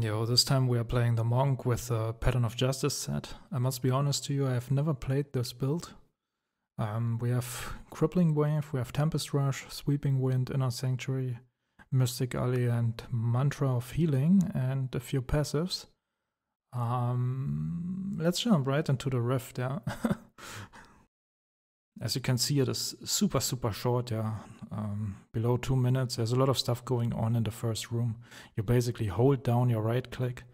Yo, this time we are playing the Monk with the Pattern of Justice set. I must be honest to you, I have never played this build. Um, we have Crippling Wave, we have Tempest Rush, Sweeping Wind, Inner Sanctuary, Mystic Alley and Mantra of Healing and a few passives. Um, let's jump right into the rift, yeah. As you can see, it is super, super short, yeah um, below two minutes. There's a lot of stuff going on in the first room. You basically hold down your right click,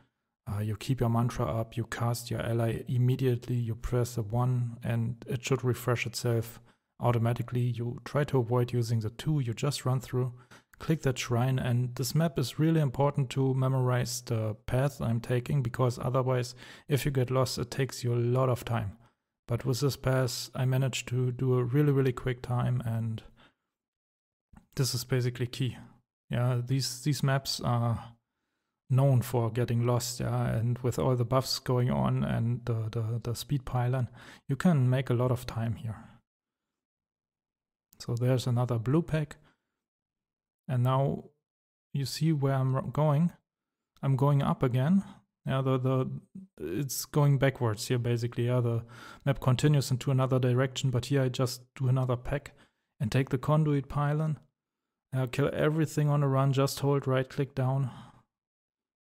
uh, you keep your mantra up, you cast your ally immediately, you press the one, and it should refresh itself automatically. You try to avoid using the two you just run through. Click that shrine, and this map is really important to memorize the path I'm taking because otherwise, if you get lost, it takes you a lot of time. But with this pass, I managed to do a really, really quick time and this is basically key. Yeah, these these maps are known for getting lost. Yeah, and with all the buffs going on and the the, the speed pylon, you can make a lot of time here. So there's another blue pack, and now you see where I'm going. I'm going up again. Yeah, the, the it's going backwards here basically. Yeah, the map continues into another direction, but here I just do another pack and take the conduit pylon now kill everything on the run, just hold right click down.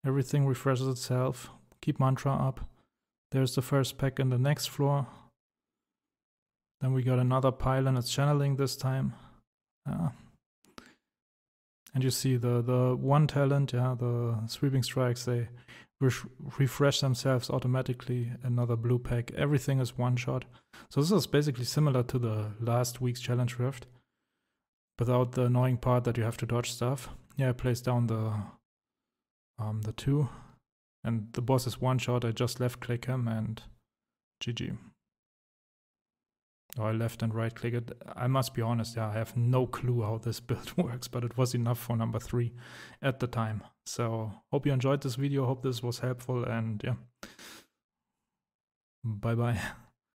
Everything refreshes itself. Keep mantra up. There's the first pack in the next floor. Then we got another pile and it's channeling this time. Ah. and you see the, the one talent, yeah, the sweeping strikes, they refresh themselves automatically. Another blue pack. Everything is one shot. So this is basically similar to the last week's challenge rift without the annoying part that you have to dodge stuff. Yeah, I place down the um, the two, and the boss is one shot. I just left click him and GG. I left and right click it. I must be honest, yeah, I have no clue how this build works, but it was enough for number three at the time. So hope you enjoyed this video. Hope this was helpful and yeah. Bye bye.